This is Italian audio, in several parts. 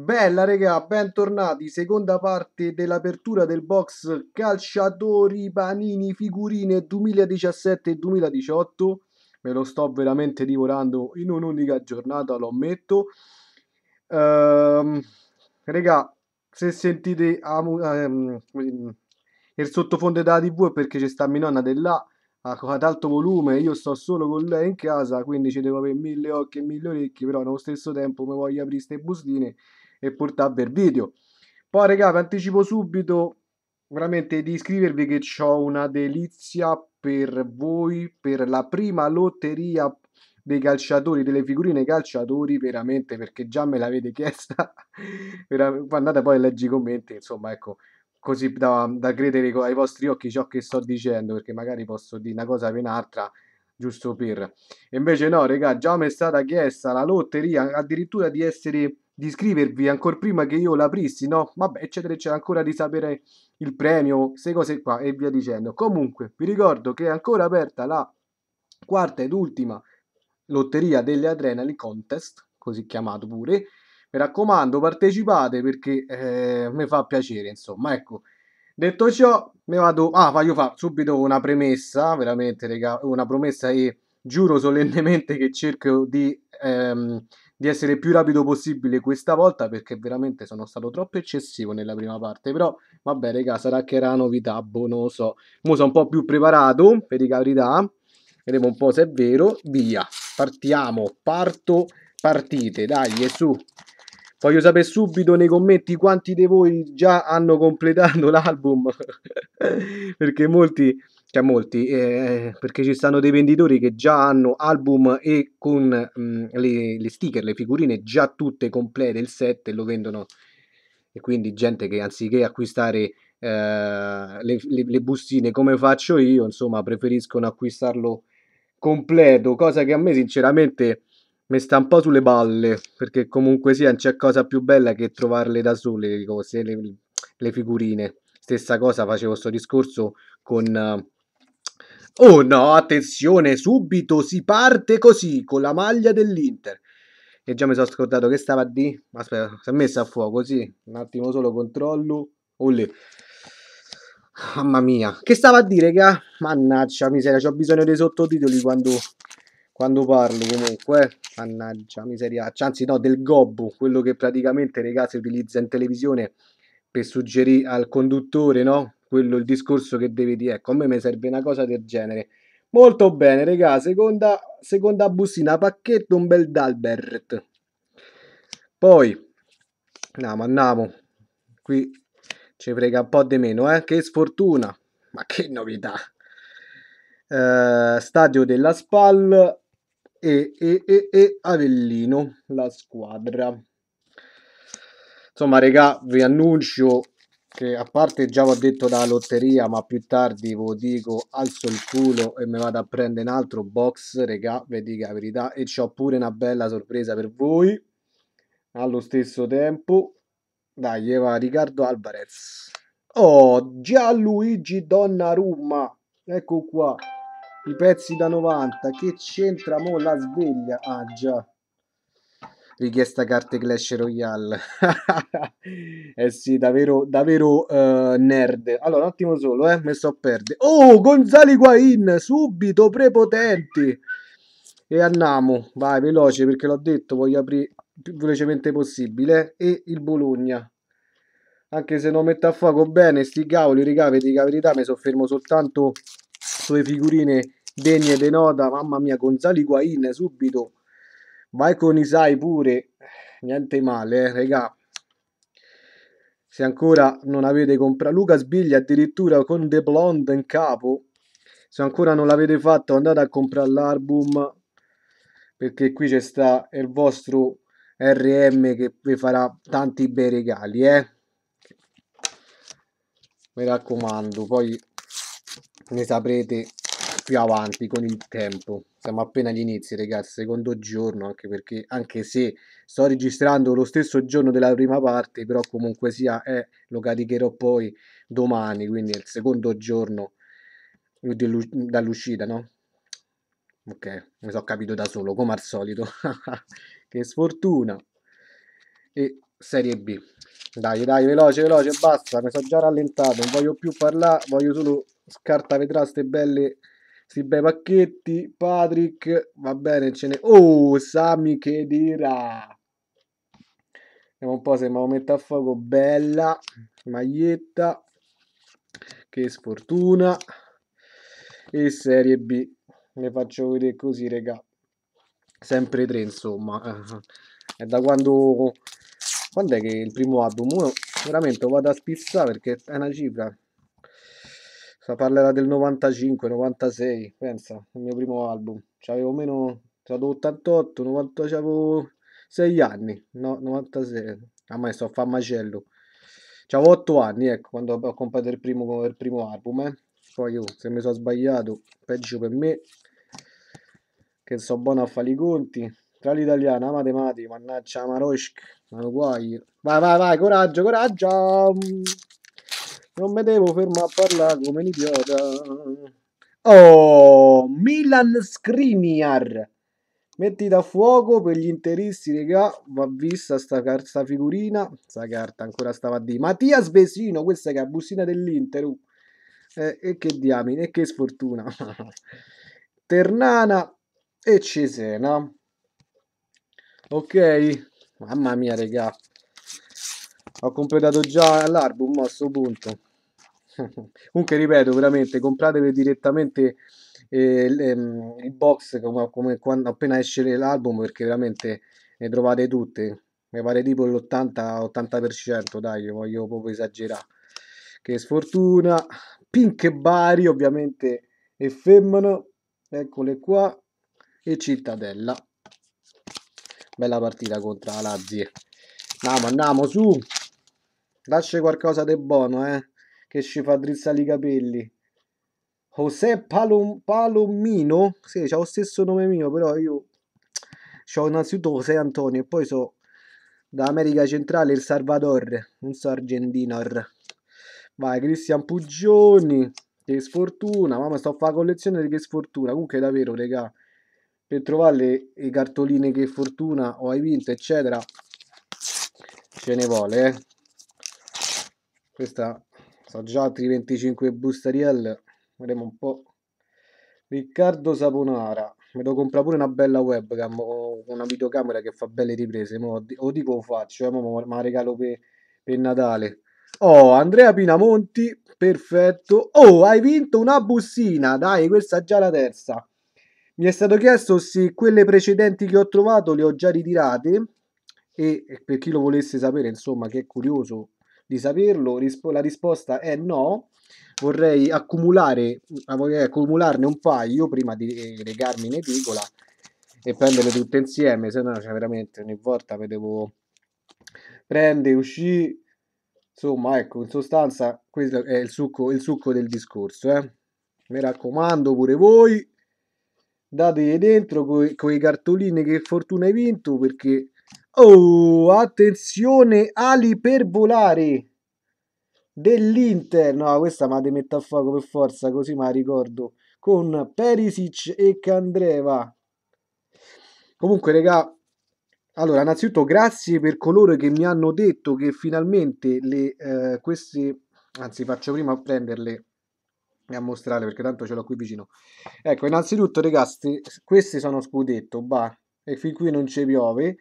Bella regà, bentornati, seconda parte dell'apertura del box calciatori, panini, figurine 2017-2018 Me lo sto veramente divorando in un'unica giornata, lo ammetto ehm, Regà, se sentite um, il sottofondo della tv è perché c'è sta mia nonna di là ad alto volume, io sto solo con lei in casa, quindi ci devo avere mille occhi e mille orecchi, però allo stesso tempo mi voglio aprire queste bustine e portare per video. Poi, ragazzi, vi anticipo subito veramente di iscrivervi che ho una delizia per voi per la prima lotteria dei calciatori, delle figurine calciatori, veramente perché già me l'avete chiesta. Andate poi a leggere i commenti, insomma, ecco, così da, da credere ai vostri occhi ciò che sto dicendo, perché magari posso dire una cosa per un'altra giusto per. Invece no, raga, già mi è stata chiesta la lotteria addirittura di essere di iscrivervi ancora prima che io l'aprissi, no? Vabbè, eccetera, eccetera, ancora di sapere il premio, queste cose qua e via dicendo. Comunque, vi ricordo che è ancora aperta la quarta ed ultima lotteria delle Adrenaline Contest, così chiamato pure. Mi raccomando, partecipate perché eh, mi fa piacere, insomma, ecco. Detto ciò, mi vado... Ah, voglio fare subito una premessa, veramente, raga, una promessa e giuro solennemente che cerco di... Ehm, di essere più rapido possibile questa volta perché veramente sono stato troppo eccessivo nella prima parte. Però vabbè, raga, sarà che era una novità, boh, non lo so. Mo sono un po' più preparato, per i carità. Vediamo un po' se è vero. Via, partiamo, parto, partite, dai, e su. Voglio sapere subito nei commenti quanti di voi già hanno completato l'album, perché molti cioè molti, eh, perché ci stanno dei venditori che già hanno album e con mh, mm, le, le, sticker, le figurine già tutte complete, il set e lo vendono. E quindi gente che anziché acquistare eh, le, le, le, bustine come faccio io, insomma, preferiscono acquistarlo completo, cosa che a me sinceramente mi sta un po' sulle balle, perché comunque sia non c'è cosa più bella che trovarle da sole le cose, le, figurine. Stessa cosa facevo questo discorso con... Uh, Oh no, attenzione, subito si parte così con la maglia dell'Inter. E già mi sono scordato che stava di. Aspetta, si è messa a fuoco, sì. Un attimo solo controllo. Olè. Oh Mamma mia, che stava a dire, raga? Ah, mannaggia miseria, ho bisogno dei sottotitoli quando, quando parlo comunque. Eh. Mannaggia miseria, anzi no, del gobbo, quello che praticamente, ragazzi, utilizza in televisione per suggerire al conduttore, no? quello il discorso che devi dire. Ecco, a me mi serve una cosa del genere. Molto bene, regà, seconda, seconda bustina, pacchetto, un bel d'Albert. Poi, andiamo, andiamo. Qui ci frega un po' di meno, eh? Che sfortuna. Ma che novità. Eh, stadio della Spal e, e, e, e Avellino, la squadra. Insomma, regà, vi annuncio che a parte già ho detto la lotteria ma più tardi ve lo dico alzo il culo e me vado a prendere un altro box regà vi dica la verità e c'ho pure una bella sorpresa per voi allo stesso tempo dai va Riccardo Alvarez oh Gianluigi Donnarumma ecco qua i pezzi da 90 che c'entra mo la sveglia ah già richiesta carte Clash Royale. eh sì, davvero, davvero uh, nerd. Allora, un attimo solo, eh, mi sto a perdere. Oh, Gonzali Guain, subito, prepotenti. E andiamo, vai, veloce, perché l'ho detto, voglio aprire più velocemente possibile. Eh. E il Bologna. Anche se non metto a fuoco bene, sti cavoli, raga, vi dica la verità, mi soffermo soltanto sulle figurine degne di nota. Mamma mia, Gonzali Guain, subito Vai con Isai pure, niente male, eh, regà. Se ancora non avete comprato Luca Sbiglia addirittura con The Blonde in capo, se ancora non l'avete fatto andate a comprare l'album perché qui c'è sta il vostro RM che vi farà tanti bei regali, eh. Mi raccomando, poi ne saprete più avanti con il tempo. Siamo appena agli inizi, ragazzi, secondo giorno, anche perché anche se sto registrando lo stesso giorno della prima parte, però comunque sia eh, lo caricherò poi domani, quindi il secondo giorno dall'uscita, no? Ok, mi sono capito da solo, come al solito. che sfortuna. E Serie B. Dai, dai, veloce, veloce, basta, mi sono già rallentato, non voglio più parlare, voglio solo scarta vetraste belle sì, bei pacchetti, Patrick, va bene, ce ne... Oh, Sammy, che dirà! Vediamo un po' se me lo metto a fuoco, bella, maglietta, che sfortuna, e Serie B, le faccio vedere così, regà, sempre tre, insomma, è eh, da quando... Quando è che il primo album? Uno, veramente lo vado a spizzare perché è una cifra so, parlerà del 95, 96, pensa, il mio primo album. C'avevo meno, c'avevo 88, 90, c'avevo 6 anni, no, 96, a me sto a fare macello. C'avevo 8 anni, ecco, quando ho comprato il primo, il primo album, eh. Poi io, oh, se mi sono sbagliato, peggio per me, che so buono a fare i conti. Tra l'italiana, la matematica, mannaggia, Maroschk, ma lo guaglio. Vai, vai, vai, coraggio, coraggio! Non mi devo fermare a parlare come un Oh, Milan Skriniar. Metti da fuoco per gli interessi, regà. Va vista sta, sta figurina. Sta carta ancora stava di Mattia Svesino, questa è la bustina dell'Inter. Uh. Eh, e che diamine, e che sfortuna. Ternana e Cesena. Ok, mamma mia, regà. Ho completato già l'album a questo punto. Comunque, ripeto, veramente compratevi direttamente eh, ehm, il box come, come quando appena esce l'album perché veramente ne trovate tutte. Mi pare tipo l'80-80%, dai, io voglio proprio esagerare. Che sfortuna. Pink Bari, ovviamente, e Femmino, eccole qua, e Cittadella. Bella partita contro la Lazio. Andiamo, andiamo, su. Lascia qualcosa di buono, eh che ci fa drizzare i capelli. José Palom, Palomino, sì, ha lo stesso nome mio, però io ho innanzitutto José Antonio e poi so da America Centrale il Salvador, non so argentino. Vai, Cristian Puggioni, che sfortuna, mamma sto a fare collezione di che sfortuna, comunque davvero, regà, per trovare le, le cartoline che fortuna o hai vinto, eccetera, ce ne vuole, eh. Questa sono già altri 25 busta bustarielle. vediamo un po'. Riccardo Saponara. Me lo compra pure una bella webcam o una videocamera che fa belle riprese. Mo, o dico o faccio, eh, mo, ma regalo per pe Natale. Oh, Andrea Pinamonti, perfetto. Oh, hai vinto una bussina. Dai, questa è già la terza. Mi è stato chiesto se quelle precedenti che ho trovato le ho già ritirate e per chi lo volesse sapere, insomma, che è curioso, di saperlo? Rispo- la risposta è no. Vorrei, ah, vorrei accumularne un paio prima di eh, regarmi in edicola e prenderle tutte insieme, se no cioè veramente ogni volta vedevo prende, uscì, insomma ecco, in sostanza questo è il succo, il succo del discorso, eh. Mi raccomando pure voi, datevi dentro con i cartolini che fortuna hai vinto perché Oh, attenzione, ali per volare dell'Inter. No, questa ma te metto a fuoco per forza, così ma ricordo. Con Perisic e Candreva. Comunque, regà, allora, innanzitutto grazie per coloro che mi hanno detto che finalmente le, eh, queste... Anzi, faccio prima a prenderle e a mostrarle perché tanto ce l'ho qui vicino. Ecco, innanzitutto, ragazzi, queste sono scudetto, bah, e fin qui non ci piove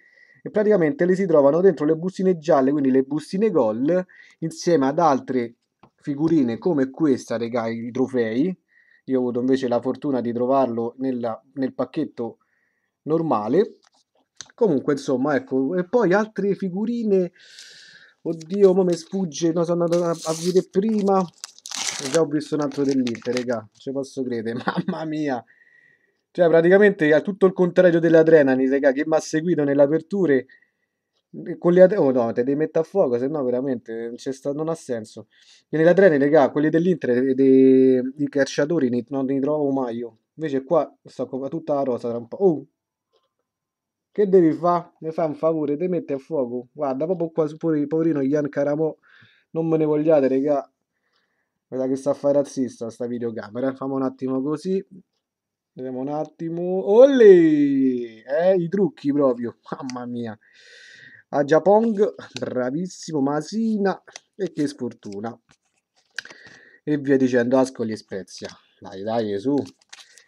e praticamente le si trovano dentro le bustine gialle, quindi le bustine gol, insieme ad altre figurine come questa, regà, i trofei. Io ho avuto invece la fortuna di trovarlo nella, nel pacchetto normale. Comunque, insomma, ecco, e poi altre figurine... Oddio, ma mi sfugge, no, sono andato a vedere prima. Già ho visto un altro dell'Inter, regà, non ci posso credere, mamma mia. Cioè, praticamente ha tutto il contrario dell'adrenaline che mi ha seguito nelle aperture. Eh, con le oh no, te devi mettere a fuoco, se no veramente sta, non, ha senso. E nell'adrenalina, raga, quelli dell'Inter, eh, dei, dei calciatori, ne, non li trovo mai io. Invece qua sto con tutta la rosa tra un po'. Oh! Che devi fare? Mi fai un favore, te metti a fuoco. Guarda, proprio qua pure il poverino Ian Caramo. Non me ne vogliate, regà. Guarda che sta a fare razzista sta videocamera. Famo un attimo così. Vediamo un attimo. Olli! Eh, i trucchi proprio. Mamma mia. A Japong, bravissimo Masina. E che sfortuna. E via dicendo, Ascoli e Spezia. Dai, dai, su.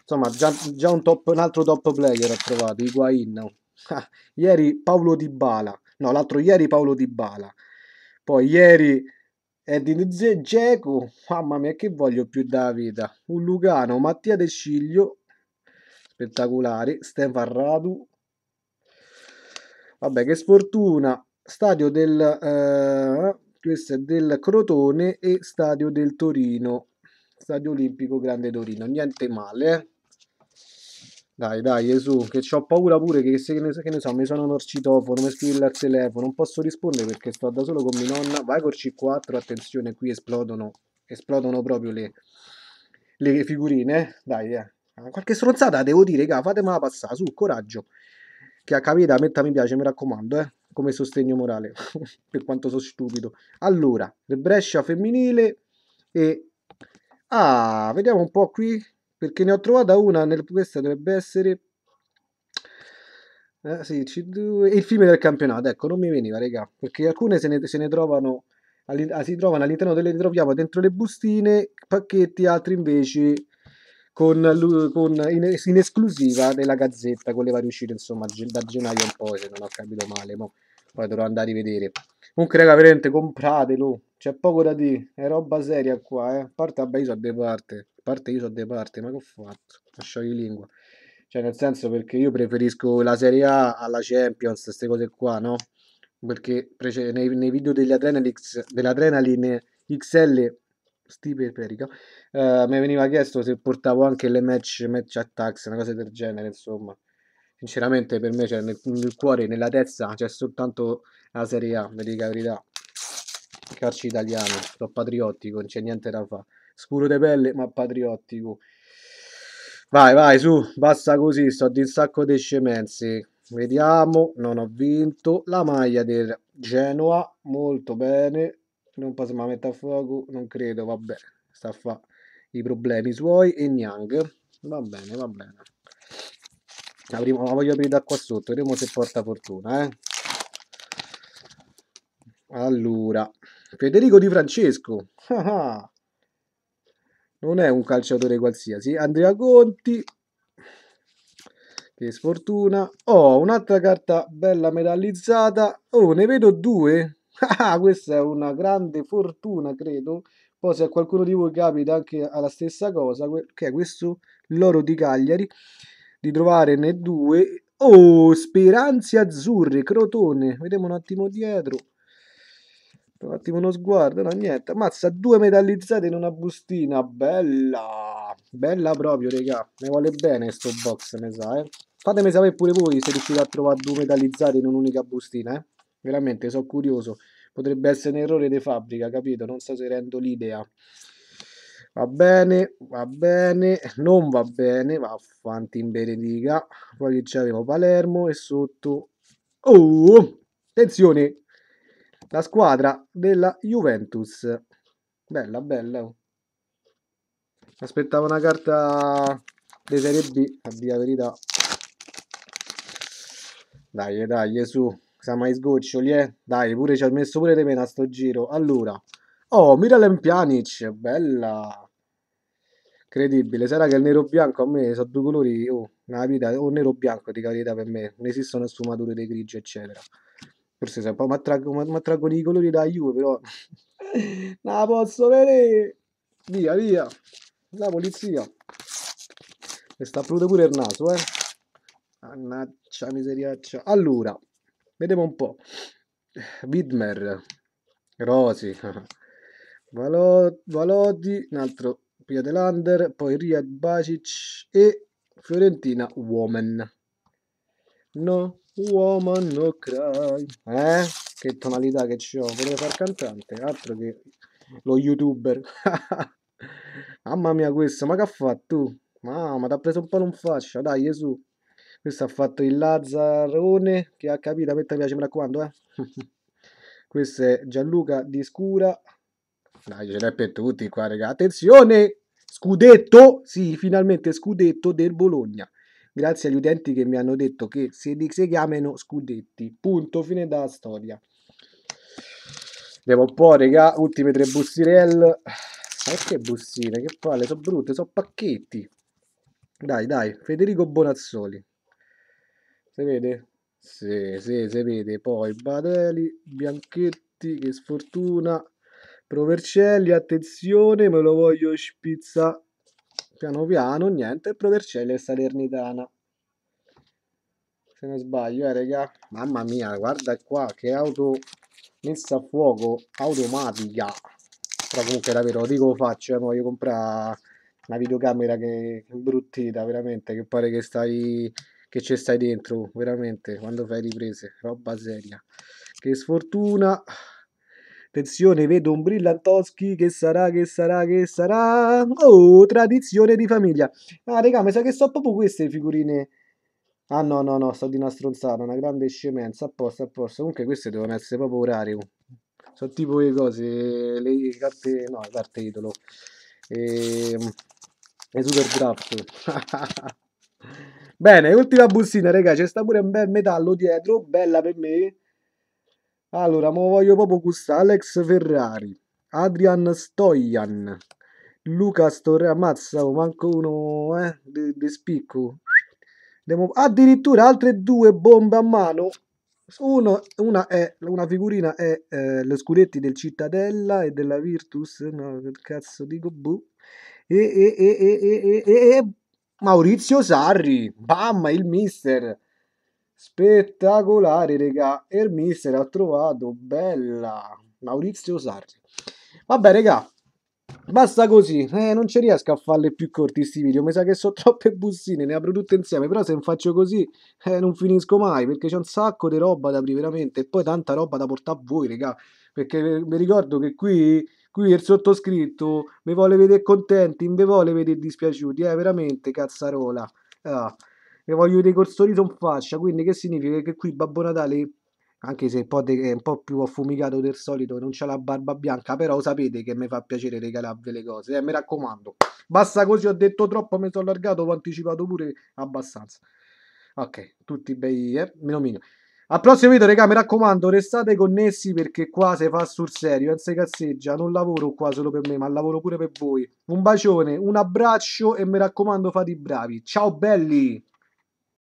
Insomma, già, già un, top, un, altro top player ha trovato, Higuain. Ah, ieri Paolo Di Bala. No, l'altro ieri Paolo Di Bala. Poi ieri Edin Dzeko. Mamma mia, che voglio più dalla vita. Un Lugano, Mattia De Sciglio, spettacolare, Stefan Radu. Vabbè, che sfortuna. Stadio del... Eh, questo è del Crotone e stadio del Torino. Stadio Olimpico Grande Torino. Niente male, eh. Dai, dai, Gesù, che ho paura pure che se che ne, so, mi sono un orcitofono, mi scrive al telefono, non posso rispondere perché sto da solo con mia nonna. Vai col C4, attenzione, qui esplodono, esplodono proprio le, le figurine. Eh. Dai, eh. Ah, qualche stronzata devo dire, raga, fatemela passare, su, coraggio. Che a capita, metta mi piace, mi raccomando, eh, come sostegno morale, per quanto so stupido. Allora, Brescia femminile e... Ah, vediamo un po' qui, perché ne ho trovata una, nel... questa dovrebbe essere... Eh, sì, C2... il film del campionato, ecco, non mi veniva, raga, perché alcune se ne, se ne trovano... Ah, si trovano all'interno delle ritroviamo dentro le bustine, pacchetti, altri invece con, con in, in, esclusiva della gazzetta con le varie uscite insomma da gennaio in poi se non ho capito male mo. poi dovrò andare a rivedere comunque raga veramente compratelo c'è poco da dire è roba seria qua eh. a parte vabbè io so de parte a parte io so de parte ma che ho fatto lascio di lingua cioè nel senso perché io preferisco la Serie A alla Champions queste cose qua no perché nei, nei video degli Adrenaline, dell'Adrenaline XL stipe perica, eh, mi veniva chiesto se portavo anche le match, match attacks, una cosa del genere, insomma. Sinceramente per me cioè, nel, nel cuore, nella testa, c'è cioè, soltanto la Serie A, vedi dico verità. Calcio italiano, sto patriottico, non c'è niente da fare. Scuro di pelle, ma patriottico. Vai, vai, su, basta così, sto di un sacco di scemenze. Vediamo, non ho vinto. La maglia del Genoa, molto bene non possiamo mettere a fuoco, non credo, vabbè, sta a fare i problemi suoi e Niang. Va bene, va bene. Avremo, la voglio aprire da qua sotto, vediamo se porta fortuna, eh. Allora, Federico Di Francesco. Ah, ah. non è un calciatore qualsiasi. Andrea Conti. Che sfortuna. Oh, un'altra carta bella metallizzata. Oh, ne vedo due. Ah, questa è una grande fortuna, credo. Poi se a qualcuno di voi capita anche alla stessa cosa, che è questo l'oro di Cagliari, di trovarne due. Oh, speranze azzurre, Crotone. Vediamo un attimo dietro. Un attimo uno sguardo, no, niente. Mazza, due metallizzate in una bustina. Bella. Bella proprio, regà. Ne vuole bene sto box, mi sa, eh. Fatemi sapere pure voi se riuscite a trovare due metallizzate in un'unica bustina, eh veramente sono curioso. Potrebbe essere un errore di fabbrica, capito? Non so se rendo l'idea. Va bene, va bene, non va bene, vaffanti in benedica. Poi che c'avevo Palermo e sotto... Oh, attenzione! La squadra della Juventus. Bella, bella. Oh. Aspettavo una carta di Serie B, a dire la verità. Dai, dai, su. Siamo ai sgoccioli, eh. Dai, pure ci ha messo pure le mena sto giro. Allora. Oh, Miralem Pjanic, bella. Incredibile, sarà che il nero bianco a me sono due colori, oh, nella vita, o oh, nero bianco di carità per me, non esistono sfumature dei grigi eccetera. Forse se poi mi attraggono i colori da Juve però, non la posso vedere, via via, la polizia, mi sta pure pure il naso eh, mannaggia miseriaccia, allora, Vediamo un po'. Widmer, Rosi, Valodi, un altro Piatelander, poi Riad Bacic e Fiorentina Woman. No, Woman, no cry. Eh? Che tonalità che ci ho. Volevo far cantante, altro che lo youtuber. Mamma mia questo ma che ha fatto tu? Mamma, ti ha preso un po' non faccia, dai Gesù questo ha fatto il Lazzarone che ha capito, metta mi piace mi raccomando eh. questo è Gianluca di Scura dai ce l'è per tutti qua raga attenzione scudetto sì finalmente scudetto del Bologna grazie agli utenti che mi hanno detto che si, si chiamano scudetti punto fine della storia vediamo un po' raga ultime tre bustirelle ma che bustine che palle sono brutte sono pacchetti dai dai Federico Bonazzoli si vede? Sì, sì, si vede. Poi Badeli, Bianchetti, che sfortuna. Provercelli, attenzione, me lo voglio spizza. Piano piano, niente. Provercelli e Salernitana. Se non sbaglio, eh, raga. Mamma mia, guarda qua, che auto messa a fuoco automatica. Però comunque davvero, lo dico faccio, eh, voglio comprare una videocamera che, è imbruttita, veramente, che pare che stai che ci stai dentro, veramente, quando fai riprese, roba seria. Che sfortuna. Attenzione, vedo un brillantoschi che sarà, che sarà, che sarà. Oh, tradizione di famiglia. Ah, raga, mi sa che so proprio queste figurine. Ah, no, no, no, sto di una stronzata, una grande scemenza. Apposta, apposta. Comunque queste devono essere proprio rare. Sono tipo le cose, le carte, no, carte idolo. E, ehm, e super draft. Bene, ultima bustina, raga, c'è sta pure un bel metallo dietro, bella per me. Allora, mo voglio proprio gustare Alex Ferrari, Adrian Stoian, Luca Storre, ammazza, oh, manco uno, eh, di, di spicco. Demo... Addirittura altre due bombe a mano. Uno, una, è, una figurina è eh, lo scuretti del Cittadella e della Virtus, no, che cazzo dico, buh. E, e, e, e, e, e, e, e Maurizio Sarri, mamma il mister. Spettacolare, regà. il mister ha trovato bella Maurizio Sarri. Vabbè, regà. Basta così, eh, non ci riesco a farle più corti questi video, mi sa che sono troppe bussine, ne apro tutte insieme, però se faccio così eh, non finisco mai, perché c'è un sacco di roba da aprire veramente, e poi tanta roba da portare a voi, regà, perché mi ricordo che qui qui il sottoscritto mi vuole vedere contenti, mi vuole vedere dispiaciuti, eh, veramente cazzarola. Ah, mi voglio vedere col sorriso in faccia, quindi che significa che qui Babbo Natale, anche se è un po' più affumicato del solito, non c'ha la barba bianca, però sapete che mi fa piacere regalarvi le cose, eh, mi raccomando. Basta così, ho detto troppo, mi sono allargato, ho anticipato pure abbastanza. Ok, tutti bei, eh, meno meno. Al prossimo video, raga, mi raccomando, restate connessi perché qua se fa sul serio, non eh, si cazzeggia, non lavoro qua solo per me, ma lavoro pure per voi. Un bacione, un abbraccio e mi raccomando fate i bravi. Ciao belli!